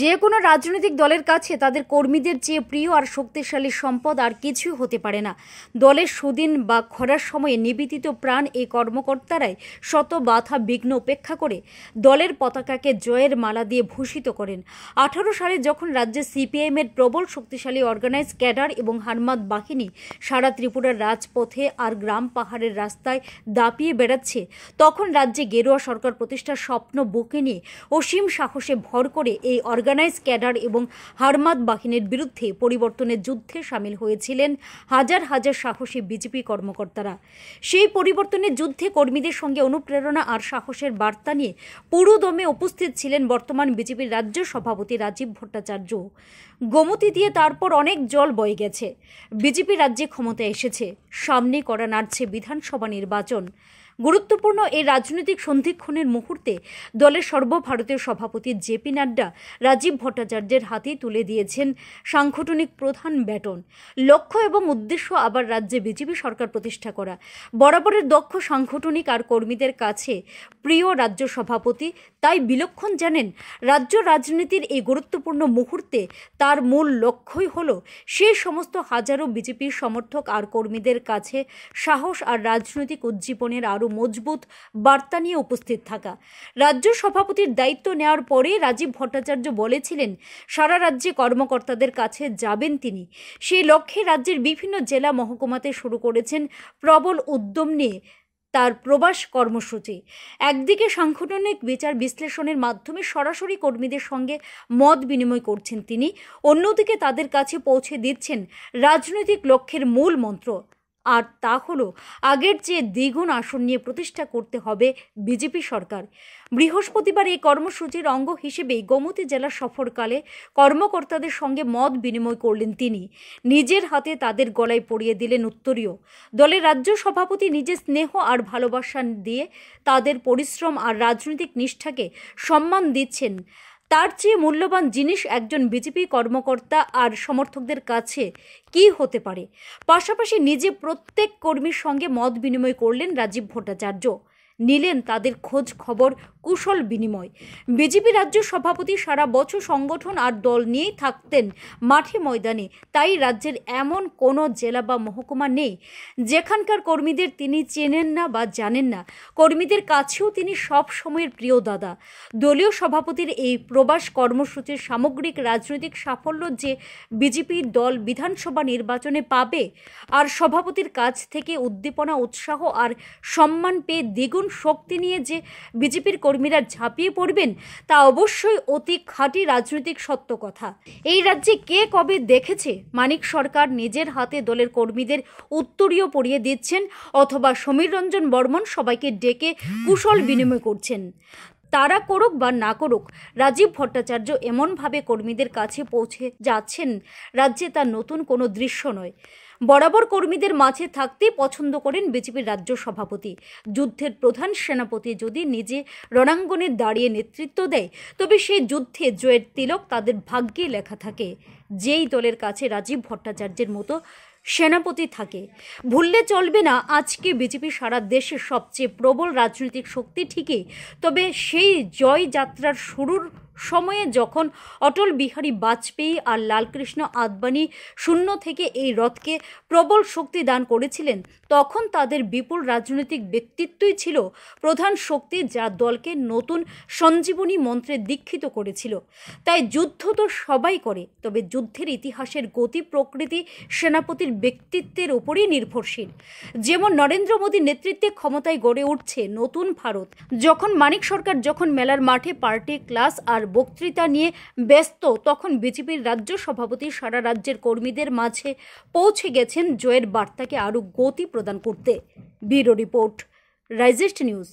যে কোনো রাজনৈতিক দলের কাছে তাদের কর্মীদের চেয়ে প্রিয় আর শক্তিশালী সম্পদ আর কিছু হতে পারে না দলের সুদিন বা খরার সময়ে নিবেদিত প্রাণ এই কর্মকর্তারাই শত বাধা বিঘ্ন উপেক্ষা করে দলের পতাকাকে জয়ের মালা দিয়ে ভূষিত করেন আঠারো সালে যখন রাজ্যে সিপিআইএমের প্রবল শক্তিশালী অর্গানাইজ ক্যাডার এবং হারমাদ বাহিনী সারা ত্রিপুরার রাজপথে আর গ্রাম পাহাড়ের রাস্তায় দাপিয়ে বেড়াচ্ছে তখন রাজ্যে গেরুয়া সরকার প্রতিষ্ঠার স্বপ্ন বুকে নিয়ে অসীম সাহসে ভর করে এই অর্গানাইজ ক্যাডার এবং হারমাদ বাহিনীর বিরুদ্ধে পরিবর্তনের যুদ্ধে সামিল হয়েছিলেন হাজার হাজার সাহসী বিজেপি কর্মকর্তারা সেই পরিবর্তনের যুদ্ধে কর্মীদের সঙ্গে অনুপ্রেরণা আর সাহসের বার্তা নিয়ে পুরোদমে উপস্থিত ছিলেন বর্তমান বিজেপির রাজ্য সভাপতি রাজীব ভট্টাচার্য গোমতি দিয়ে তারপর অনেক জল বয়ে গেছে বিজেপি রাজ্যে ক্ষমতায় এসেছে সামনে করা নাড়ছে বিধানসভা নির্বাচন গুরুত্বপূর্ণ এই রাজনৈতিক সন্ধিক্ষণের মুহূর্তে দলের সর্বভারতীয় সভাপতি জেপি নাড্ডা রাজীব ভট্টাচার্যের হাতেই তুলে দিয়েছেন সাংগঠনিক প্রধান ব্যাটন লক্ষ্য এবং উদ্দেশ্য আবার রাজ্যে বিজেপি সরকার প্রতিষ্ঠা করা বরাবরের দক্ষ সাংগঠনিক আর কর্মীদের কাছে প্রিয় রাজ্য সভাপতি তাই বিলক্ষণ জানেন রাজ্য রাজনীতির এই গুরুত্বপূর্ণ মুহূর্তে তার মূল লক্ষ্যই হল সেই সমস্ত হাজারো বিজেপির সমর্থক আর কর্মীদের কাছে সাহস আর রাজনৈতিক উজ্জীবনের আর আরও মজবুত বার্তা নিয়ে উপস্থিত থাকা রাজ্য সভাপতির দায়িত্ব নেওয়ার পরে রাজীব ভট্টাচার্য বলেছিলেন সারা রাজ্যে কর্মকর্তাদের কাছে যাবেন তিনি সেই লক্ষ্যে রাজ্যের বিভিন্ন জেলা মহকুমাতে শুরু করেছেন প্রবল উদ্যম নিয়ে তার প্রবাস কর্মসূচি একদিকে সাংগঠনিক বিচার বিশ্লেষণের মাধ্যমে সরাসরি কর্মীদের সঙ্গে মত বিনিময় করছেন তিনি অন্যদিকে তাদের কাছে পৌঁছে দিচ্ছেন রাজনৈতিক লক্ষ্যের মূল মন্ত্র আর তা হলো আগের চেয়ে দ্বিগুণ আসন নিয়ে প্রতিষ্ঠা করতে হবে বিজেপি সরকার বৃহস্পতিবার এই কর্মসূচির অঙ্গ হিসেবে গোমতী জেলা সফরকালে কর্মকর্তাদের সঙ্গে মত বিনিময় করলেন তিনি নিজের হাতে তাদের গলায় পরিয়ে দিলেন উত্তরীয় দলের রাজ্য সভাপতি নিজের স্নেহ আর ভালোবাসা দিয়ে তাদের পরিশ্রম আর রাজনৈতিক নিষ্ঠাকে সম্মান দিচ্ছেন তার চেয়ে মূল্যবান জিনিস একজন বিজেপি কর্মকর্তা আর সমর্থকদের কাছে কি হতে পারে পাশাপাশি নিজে প্রত্যেক কর্মীর সঙ্গে মত বিনিময় করলেন রাজীব ভট্টাচার্য নিলেন তাদের খোঁজ খবর কুশল বিনিময় বিজেপি রাজ্য সভাপতি সারা বছর সংগঠন আর দল নিয়েই থাকতেন মাঠে ময়দানে তাই রাজ্যের এমন কোনো জেলা বা মহকুমা নেই যেখানকার কর্মীদের তিনি চেনেন না বা জানেন না কর্মীদের কাছেও তিনি সব সময়ের প্রিয় দাদা দলীয় সভাপতির এই প্রবাস কর্মসূচির সামগ্রিক রাজনৈতিক সাফল্য যে বিজেপির দল বিধানসভা নির্বাচনে পাবে আর সভাপতির কাছ থেকে উদ্দীপনা উৎসাহ আর সম্মান পেয়ে দ্বিগুণ শক্তি নিয়ে যে বিজেপির কর্মীরা ঝাঁপিয়ে পড়বেন তা অবশ্যই অতি খাঁটি রাজনৈতিক সত্য কথা এই রাজ্যে কে কবে দেখেছে মানিক সরকার নিজের হাতে দলের কর্মীদের উত্তরীয় পড়িয়ে দিচ্ছেন অথবা সমীর রঞ্জন বর্মন সবাইকে ডেকে কুশল বিনিময় করছেন তারা করুক বা না করুক রাজীব ভট্টাচার্য এমনভাবে কর্মীদের কাছে পৌঁছে যাচ্ছেন রাজ্যে তার নতুন কোনো দৃশ্য নয় বরাবর কর্মীদের মাঝে থাকতে পছন্দ করেন বিজেপির রাজ্য সভাপতি যুদ্ধের প্রধান সেনাপতি যদি নিজে রণাঙ্গনে দাঁড়িয়ে নেতৃত্ব দেয় তবে সেই যুদ্ধে জয়ের তিলক তাদের ভাগ্যে লেখা থাকে যেই দলের কাছে রাজীব ভট্টাচার্যের মতো সেনাপতি থাকে ভুললে চলবে না আজকে বিজেপি সারা দেশের সবচেয়ে প্রবল রাজনৈতিক শক্তি ঠিকই তবে সেই জয় যাত্রার শুরুর সময়ে যখন অটল বিহারী বাজপেয়ী আর লালকৃষ্ণ আদবানি শূন্য থেকে এই রথকে প্রবল শক্তি দান করেছিলেন তখন তাদের বিপুল রাজনৈতিক ব্যক্তিত্বই ছিল প্রধান শক্তি যা দলকে নতুন সঞ্জীবনী মন্ত্রে দীক্ষিত করেছিল তাই যুদ্ধ তো সবাই করে তবে যুদ্ধের ইতিহাসের গতি প্রকৃতি সেনাপতির ব্যক্তিত্বের ওপরই নির্ভরশীল যেমন নরেন্দ্র মোদীর নেতৃত্বে ক্ষমতায় গড়ে উঠছে নতুন ভারত যখন মানিক সরকার যখন মেলার মাঠে পার্টি ক্লাস আর আর বক্তৃতা নিয়ে ব্যস্ত তখন বিজেপির রাজ্য সভাপতি সারা রাজ্যের কর্মীদের মাঝে পৌঁছে গেছেন জয়ের বার্তাকে আরও গতি প্রদান করতে ব্যুরো রিপোর্ট রাইজেস্ট নিউজ